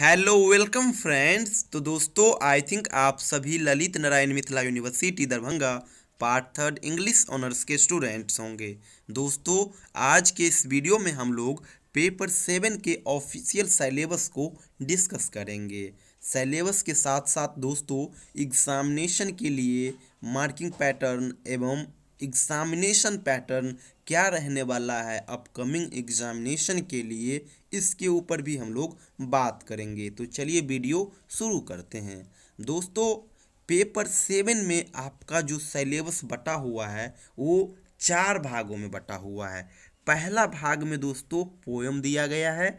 hello welcome friends तो दोस्तों आई think आप सभी Lalit Narayan Mithila University Darbhanga part third English honours के स्टूडेंट्स होंगे दोस्तों आज के इस वीडियो में हम लोग पेपर सेवन के ऑफिशियल सेलेबस को डिस्कस करेंगे सेलेबस के साथ साथ दोस्तों एग्जामिनेशन के लिए मार्किंग पैटर्न एवं एग्ज़ामिनेशन पैटर्न क्या रहने वाला है अपकमिंग एग्ज़ामिनेशन के लिए इसके ऊपर भी हम लोग बात करेंगे तो चलिए वीडियो शुरू करते हैं दोस्तों पेपर सेवन में आपका जो सिलेबस बटा हुआ है वो चार भागों में बटा हुआ है पहला भाग में दोस्तों पोयम दिया गया है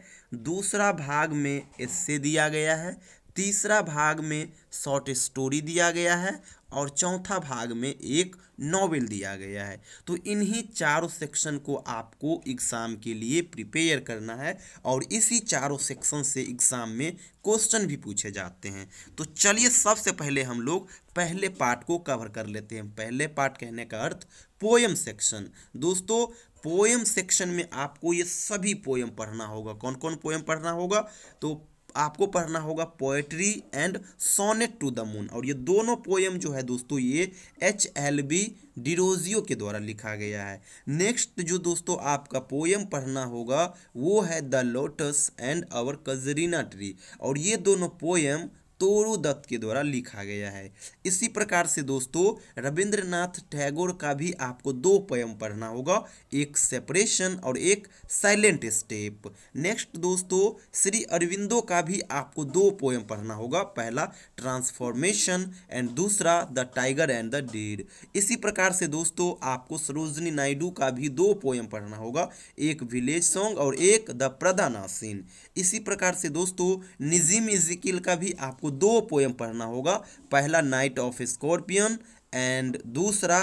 दूसरा भाग में एस्से दिया गया है तीसरा भाग में शॉर्ट स्टोरी दिया गया है और चौथा भाग में एक नॉवेल दिया गया है तो इन्हीं चारों सेक्शन को आपको एग्ज़ाम के लिए प्रिपेयर करना है और इसी चारों सेक्शन से एग्ज़ाम में क्वेश्चन भी पूछे जाते हैं तो चलिए सबसे पहले हम लोग पहले पार्ट को कवर कर लेते हैं पहले पार्ट कहने का अर्थ पोएम सेक्शन दोस्तों पोएम सेक्शन में आपको ये सभी पोएम पढ़ना होगा कौन कौन पोएम पढ़ना होगा तो आपको पढ़ना होगा poetry and sonnet to the moon और ये दोनों पोएम जो है दोस्तों ये एच एल बी डिरोजियो के द्वारा लिखा गया है नेक्स्ट जो दोस्तों आपका पोएम पढ़ना होगा वो है the lotus and our casuarina tree और ये दोनों पोएम तोरु दत्त के द्वारा लिखा गया है इसी प्रकार से दोस्तों रविंद्रनाथ टैगोर का भी आपको दो पयम पढ़ना होगा एक सेपरेशन और एक साइलेंट स्टेप नेक्स्ट दोस्तों श्री अरविंदो का भी आपको दो पोयम पढ़ना होगा पहला ट्रांसफॉर्मेशन एंड दूसरा the tiger and the deer इसी प्रकार से दोस्तों आपको सरोजनी नायडू का भी दो पोयम पढ़ना होगा एक विलेज सॉन्ग और एक द प्रधानासीन इसी प्रकार से दोस्तों निजी म्यूजिकल का भी आपको आपको दो पोएम पढ़ना होगा पहला नाइट ऑफ स्कॉर्पियन एंड दूसरा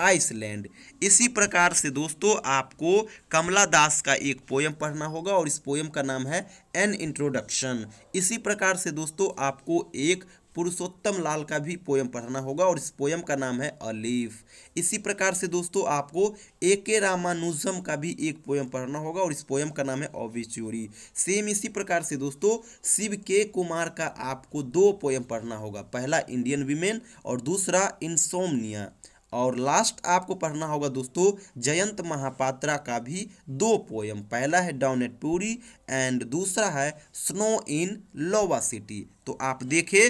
आइसलैंड इसी प्रकार से दोस्तों आपको कमला दास का एक पोयम पढ़ना होगा और इस पोयम का नाम है एन इंट्रोडक्शन इसी प्रकार से दोस्तों आपको एक पुरुषोत्तम लाल का भी पोयम पढ़ना होगा और इस पोयम का नाम है अलीफ इसी प्रकार से दोस्तों आपको ए के रामानुजम का भी एक पोयम पढ़ना होगा और इस पोयम का नाम है ओविचोरी सेम इसी प्रकार से दोस्तों शिव के कुमार का आपको दो पोयम पढ़ना होगा पहला इंडियन वीमेन और दूसरा इंसोमनिया और लास्ट आपको पढ़ना होगा दोस्तों जयंत महापात्रा का भी दो पोयम पहला है डाउन एट पूरी एंड दूसरा है स्नो इन लोवा सिटी तो आप देखें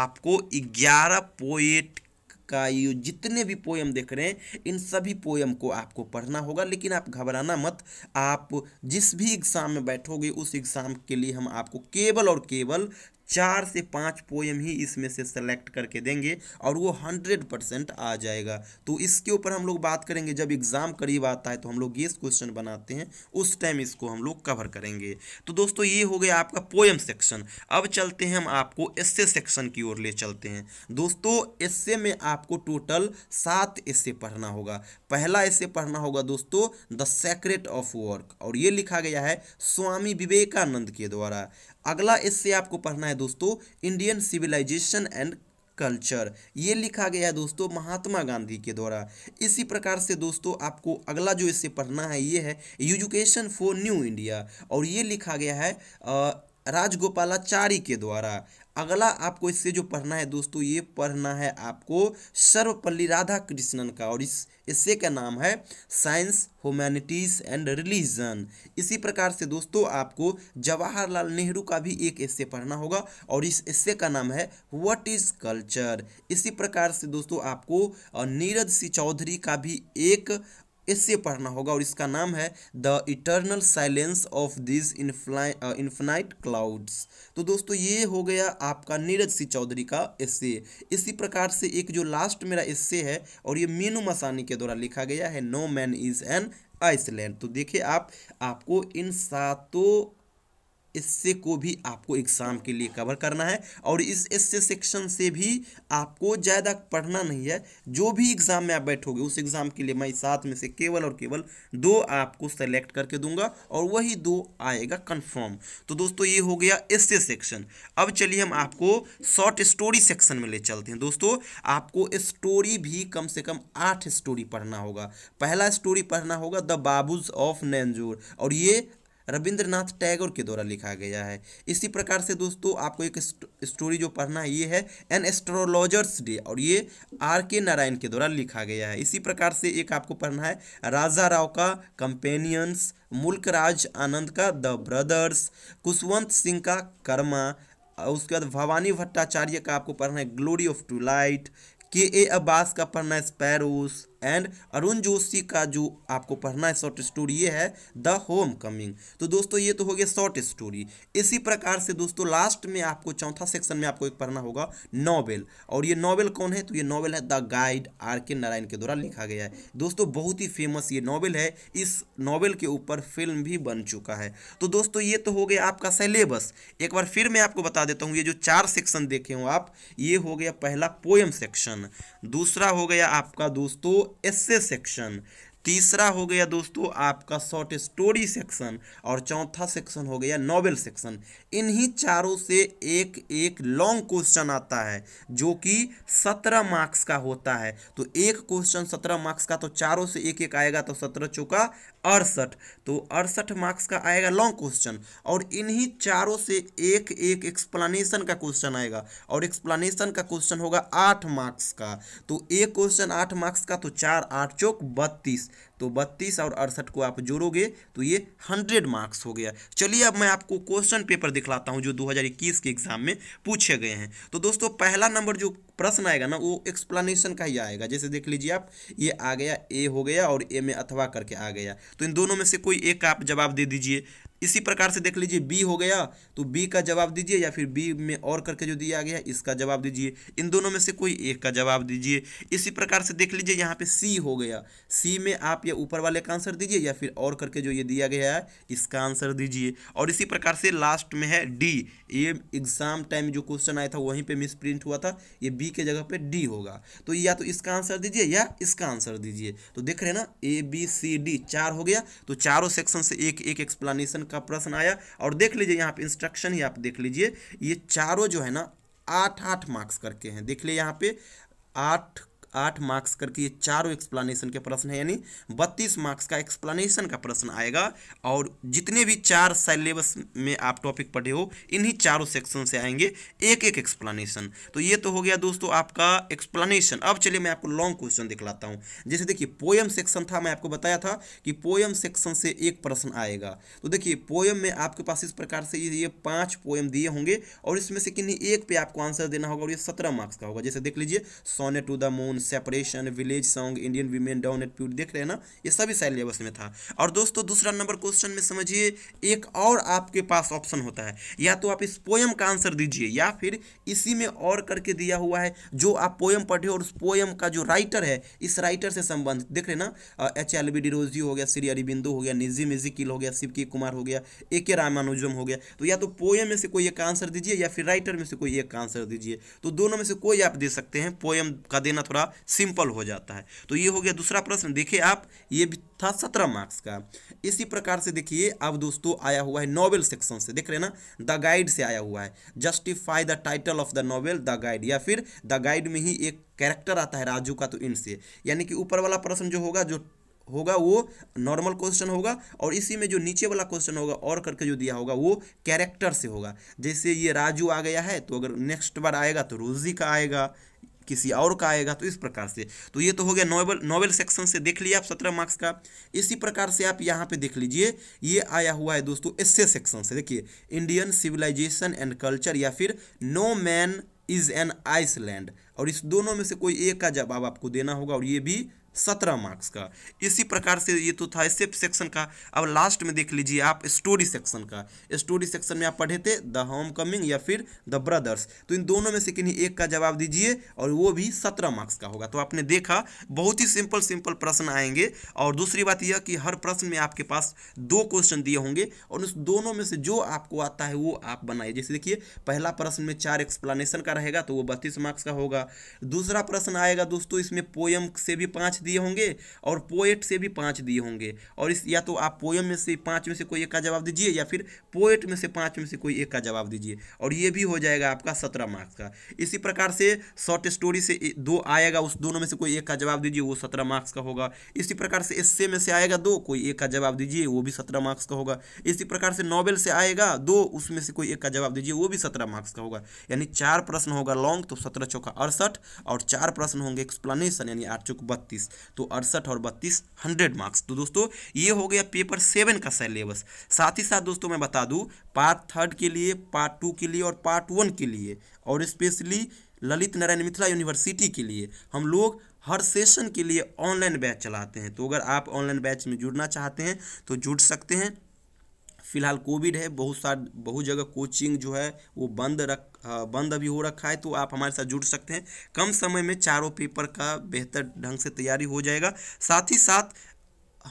आपको ग्यारह पोएट का ये जितने भी पोयम देख रहे हैं इन सभी पोयम को आपको पढ़ना होगा लेकिन आप घबराना मत आप जिस भी एग्ज़ाम में बैठोगे उस एग्ज़ाम के लिए हम आपको केवल और केवल चार से पाँच पोएम ही इसमें से सेलेक्ट करके देंगे और वो हंड्रेड परसेंट आ जाएगा तो इसके ऊपर हम लोग बात करेंगे जब एग्ज़ाम करीब आता है तो हम लोग ये क्वेश्चन बनाते हैं उस टाइम इसको हम लोग कवर करेंगे तो दोस्तों ये हो गया आपका पोएम सेक्शन अब चलते हैं हम आपको एस्से सेक्शन की ओर ले चलते हैं दोस्तों एस्से में आपको टोटल सात एस्से पढ़ना होगा पहला एस्से पढ़ना होगा दोस्तों द सेक्रेट ऑफ वर्क और ये लिखा गया है स्वामी विवेकानंद के द्वारा अगला इससे आपको पढ़ना है दोस्तों इंडियन सिविलाइजेशन एंड कल्चर ये लिखा गया है दोस्तों महात्मा गांधी के द्वारा इसी प्रकार से दोस्तों आपको अगला जो इससे पढ़ना है ये है एजुकेशन फॉर न्यू इंडिया और ये लिखा गया है आ, राजगोपालाचारी के द्वारा अगला आपको इससे जो पढ़ना है दोस्तों ये पढ़ना है आपको सर्वपल्ली राधा कृष्णन का और इस इससे का नाम है साइंस ह्यूमैनिटीज एंड रिलीजन इसी प्रकार से दोस्तों आपको जवाहरलाल नेहरू का भी एक इससे पढ़ना होगा और इस इससे का नाम है व्हाट इज कल्चर इसी प्रकार से दोस्तों आपको नीरज सिंह चौधरी का भी एक इससे पढ़ना होगा और इसका नाम है the eternal silence of this infinite clouds तो दोस्तों ये हो गया आपका नीरज सिंह चौधरी का एस्से इसी प्रकार से एक जो लास्ट मेरा एस्से है और ये मीनू मसानी के द्वारा लिखा गया है no man is an island तो देखिए आप आपको इन सातों इससे को भी आपको एग्ज़ाम के लिए कवर करना है और इस इससे सेक्शन से भी आपको ज़्यादा पढ़ना नहीं है जो भी एग्ज़ाम में आप बैठोगे उस एग्ज़ाम के लिए मैं साथ में से केवल और केवल दो आपको सेलेक्ट करके दूंगा और वही दो आएगा कंफर्म तो दोस्तों ये हो गया इससे सेक्शन अब चलिए हम आपको शॉर्ट स्टोरी सेक्शन में ले चलते हैं दोस्तों आपको स्टोरी भी कम से कम आठ स्टोरी पढ़ना होगा पहला स्टोरी पढ़ना होगा द बाबूज ऑफ नैनजोर और ये रविंद्रनाथ टैगोर के द्वारा लिखा गया है इसी प्रकार से दोस्तों आपको एक स्टोरी जो पढ़ना है ये है एन एस्ट्रोलॉजर्स डे और ये आर के नारायण के द्वारा लिखा गया है इसी प्रकार से एक आपको पढ़ना है राजा राव का कंपेनियंस मुल्क राज आनंद का द ब्रदर्स कुशवंत सिंह का कर्मा उसके बाद भवानी भट्टाचार्य का आपको पढ़ना है ग्लोरी ऑफ टू लाइट के ए अब्बास का पढ़ना है स्पैरोस एंड अरुण जोशी का जो आपको पढ़ना है शॉर्ट स्टोरी ये है द होम कमिंग तो दोस्तों ये तो हो गया शॉर्ट स्टोरी इसी प्रकार से दोस्तों लास्ट में आपको चौथा सेक्शन में आपको एक पढ़ना होगा नॉवेल और ये नॉवेल कौन है तो ये नॉवेल है द गाइड आर के नारायण के द्वारा लिखा गया है दोस्तों बहुत ही फेमस ये नॉवेल है इस नॉवेल के ऊपर फिल्म भी बन चुका है तो दोस्तों ये तो हो गया आपका सिलेबस एक बार फिर मैं आपको बता देता हूँ ये जो चार सेक्शन देखे हो आप ये हो गया पहला पोएम सेक्शन दूसरा हो गया आपका दोस्तों एस ए सेक्शन तीसरा हो गया दोस्तों आपका शॉर्ट स्टोरी सेक्शन और चौथा सेक्शन हो गया नॉवेल सेक्शन इन्हीं चारों से एक एक लॉन्ग क्वेश्चन आता है जो कि सत्रह मार्क्स का होता है तो एक क्वेश्चन सत्रह मार्क्स का तो चारों से एक एक आएगा तो सत्रह चौका अड़सठ तो अड़सठ मार्क्स का आएगा लॉन्ग क्वेश्चन और इन्हीं चारों से एक एक एक्सप्लानशन का क्वेश्चन आएगा और एक्सप्लानशन का क्वेश्चन होगा आठ मार्क्स का तो एक क्वेश्चन आठ मार्क्स का तो चार आठ चौक बत्तीस तो बत्तीस और अड़सठ को आप जोड़ोगे तो ये हंड्रेड मार्क्स हो गया चलिए अब मैं आपको क्वेश्चन पेपर दिखलाता हूँ जो 2021 के एग्जाम में पूछे गए हैं तो दोस्तों पहला नंबर जो प्रश्न आएगा ना वो एक्सप्लेनेशन का ही आएगा जैसे देख लीजिए आप ये आ गया ए हो गया और ए में अथवा करके आ गया तो इन दोनों में से कोई एक आप जवाब दे दीजिए इसी प्रकार से देख लीजिए बी हो गया तो बी का जवाब दीजिए या फिर बी में और करके जो दिया गया इसका जवाब दीजिए इन दोनों में से कोई एक का जवाब दीजिए इसी प्रकार से देख लीजिए यहाँ पे सी हो गया सी में आप ये ऊपर वाले का आंसर दीजिए या फिर और करके जो ये दिया गया है इसका आंसर दीजिए और इसी प्रकार से लास्ट में है डी ये एग्जाम टाइम जो क्वेश्चन आया था वहीं पर मिस प्रिंट हुआ था ये बी के जगह पर डी होगा तो या तो इसका आंसर दीजिए या इसका आंसर दीजिए तो देख रहे ना ए बी सी डी चार हो गया तो चारों सेक्शन से एक एक एक्सप्लानेशन का प्रश्न आया और देख लीजिए यहाँ पे इंस्ट्रक्शन ही आप देख लीजिए ये चारों जो है ना आठ आठ मार्क्स करके हैं देख लिए यहाँ पे आठ आठ मार्क्स करके ये चारों एक्सप्लानेशन के प्रश्न है यानी बत्तीस मार्क्स का एक्सप्लानेशन का प्रश्न आएगा और जितने भी चार सिलेबस में आप टॉपिक पढ़े हो इन्हीं चारों सेक्शन से आएंगे एक एक एक्सप्लानेशन तो ये तो हो गया दोस्तों आपका एक्सप्लानेशन अब चलिए मैं आपको लॉन्ग क्वेश्चन दिखलाता हूँ जैसे देखिए पोएम सेक्शन था मैं आपको बताया था कि पोएम सेक्शन से एक प्रश्न आएगा तो देखिए पोएम में आपके पास इस प्रकार से ये पाँच पोएम दिए होंगे और इसमें से किन्हीं एक पे आपको आंसर देना होगा और ये सत्रह मार्क्स का होगा जैसे देख लीजिए sonnet to the moon separation village song Indian women dawn at Puri देख रहे हैं ना ये सभी सिलेबस में था और दोस्तों दूसरा नंबर क्वेश्चन में समझिए एक और आपके पास ऑप्शन होता है या तो आप इस पोयम का आंसर दीजिए या फिर इसी में और करके दिया हुआ है जो आप पोयम पढ़े और उस पोयम का जो राइटर है इस राइटर से संबंधित देख रहे ना एच एल बी डिरोजी हो गया श्री अरिबिंदु हो गया निजी मिजिकिल हो गया शिवकी कुमार हो गया ए के रामानुजम हो गया तो या तो पोयम में से कोई एक आंसर दीजिए या फिर राइटर में से कोई एक आंसर दीजिए तो दोनों में से कोई आप दे सकते हैं पोयम का देना थोड़ा सिंपल हो जाता है तो ये हो गया दूसरा प्रश्न देखिए आप ये भी था सत्रह मार्क्स का इसी प्रकार से देखिए अब दोस्तों आया हुआ है नॉवेल सेक्शन से देख रहे हैं ना द गाइड से आया हुआ है justify the title of the novel the guide या फिर द गाइड में ही एक कैरेक्टर आता है राजू का तो इनसे यानी कि ऊपर वाला प्रश्न जो होगा जो होगा वो नॉर्मल क्वेश्चन होगा और इसी में जो नीचे वाला क्वेश्चन होगा और करके जो दिया होगा वो कैरेक्टर से होगा जैसे ये राजू आ गया है तो अगर नेक्स्ट बार आएगा तो रोजी का आएगा किसी और का आएगा तो इस प्रकार से तो ये तो हो गया नॉवेल नॉवेल सेक्शन से देख लिया आप सत्रह मार्क्स का इसी प्रकार से आप यहाँ पे देख लीजिए ये आया हुआ है दोस्तों एस्से सेक्शन से देखिए इंडियन सिविलाइजेशन एंड कल्चर या फिर no man is an island और इस दोनों में से कोई एक का जवाब आपको देना होगा और ये भी सत्रह मार्क्स का इसी प्रकार से ये तो था सेफ सेक्शन का अब लास्ट में देख लीजिए आप स्टोरी सेक्शन का स्टोरी सेक्शन में आप पढ़े थे द होम कमिंग या फिर द ब्रदर्स तो इन दोनों में से किन्हीं एक का जवाब दीजिए और वो भी सत्रह मार्क्स का होगा तो आपने देखा बहुत ही सिंपल सिंपल प्रश्न आएंगे और दूसरी बात यह कि हर प्रश्न में आपके पास दो क्वेश्चन दिए होंगे और उस दोनों में से जो आपको आता है वो आप बनाइए जैसे देखिए पहला प्रश्न में चार एक्सप्लानेशन का रहेगा तो वो बत्तीस मार्क्स का होगा दूसरा प्रश्न आएगा दोस्तों इसमें पोयम से भी पाँच दिए होंगे और पोएट से भी पाँच दिए होंगे और इस या तो आप पोएम में से पाँच में से कोई एक का जवाब दीजिए या फिर पोएट में से पाँच में से कोई एक का जवाब दीजिए और ये भी हो जाएगा आपका सत्रह मार्क्स का इसी प्रकार से शॉर्ट स्टोरी से दो आएगा उस दोनों में से कोई एक का जवाब दीजिए वो सत्रह मार्क्स का होगा इसी प्रकार से एस्से में से आएगा दो कोई एक का जवाब दीजिए वो भी सत्रह मार्क्स का होगा इसी प्रकार से नॉवल से आएगा दो उसमें से कोई एक का जवाब दीजिए वो भी सत्रह मार्क्स का होगा यानी चार प्रश्न होगा लॉन्ग तो सत्रह चौका अड़सठ और चार प्रश्न होंगे एक्सप्लेनेशन यानी आठ चौक बत्तीस तो अड़सठ और बत्तीस हंड्रेड मार्क्स तो दोस्तों ये हो गया पेपर सेवन का सिलेबस साथ ही साथ दोस्तों मैं बता दूँ पार्ट थर्ड के लिए पार्ट टू के लिए और पार्ट वन के लिए और स्पेशली ललित नारायण मिथिला यूनिवर्सिटी के लिए हम लोग हर सेशन के लिए ऑनलाइन बैच चलाते हैं तो अगर आप ऑनलाइन बैच में जुड़ना चाहते हैं तो जुड़ सकते हैं फिलहाल कोविड है बहुत सार बहुत जगह कोचिंग जो है वो बंद रख हाँ, बंद अभी हो रखा है तो आप हमारे साथ जुड़ सकते हैं कम समय में चारों पेपर का बेहतर ढंग से तैयारी हो जाएगा साथ ही साथ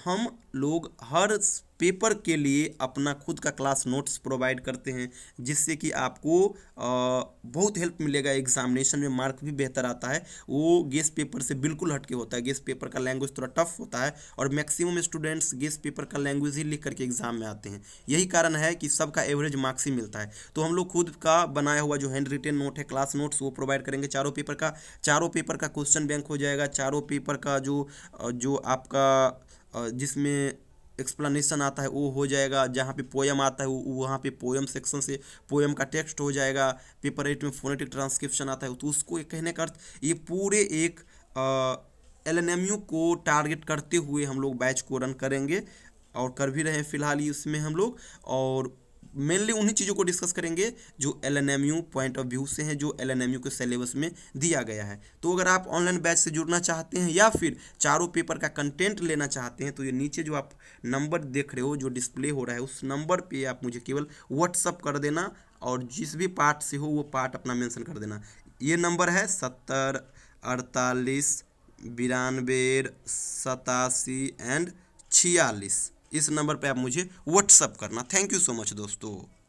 हम लोग हर पेपर के लिए अपना खुद का क्लास नोट्स प्रोवाइड करते हैं जिससे कि आपको बहुत हेल्प मिलेगा एग्जामिनेशन में मार्क भी बेहतर आता है वो गेस पेपर से बिल्कुल हटके होता है गेस पेपर का लैंग्वेज थोड़ा टफ होता है और मैक्सिमम स्टूडेंट्स गेस पेपर का लैंग्वेज ही लिख करके एग्जाम में आते हैं यही कारण है कि सबका एवरेज मार्क्स ही मिलता है तो हम लोग खुद का बनाया हुआ जो हैंड रिटेन नोट है क्लास नोट्स वो प्रोवाइड करेंगे चारों पेपर का चारों पेपर का क्वेश्चन बैंक हो जाएगा चारों पेपर का जो जो आपका जिसमें एक्सप्लानेशन आता है वो हो जाएगा जहाँ पे पोएम आता है वो वहाँ पे पोएम सेक्शन से पोएम का टेक्स्ट हो जाएगा पेपर एट में फोनेटिक ट्रांसक्रिप्शन आता है तो उसको एक कहने का अर्थ ये पूरे एक एल को टारगेट करते हुए हम लोग बैच को रन करेंगे और कर भी रहे हैं फिलहाल ही उसमें हम लोग और मेनली उन्हीं चीज़ों को डिस्कस करेंगे जो L N M U point of view से हैं जो एल एन एम यू के सिलेबस में दिया गया है तो अगर आप ऑनलाइन बैच से जुड़ना चाहते हैं या फिर चारों पेपर का कंटेंट लेना चाहते हैं तो ये नीचे जो आप नंबर देख रहे हो जो डिस्प्ले हो रहा है उस नंबर पर आप मुझे केवल व्हाट्सअप कर देना और जिस भी पार्ट से हो वो पार्ट अपना मेंशन कर देना ये नंबर है सत्तर अड़तालीस बिरानबे सतासी एंड छियालीस इस नंबर पे आप मुझे व्हाट्सअप करना थैंक यू सो मच दोस्तों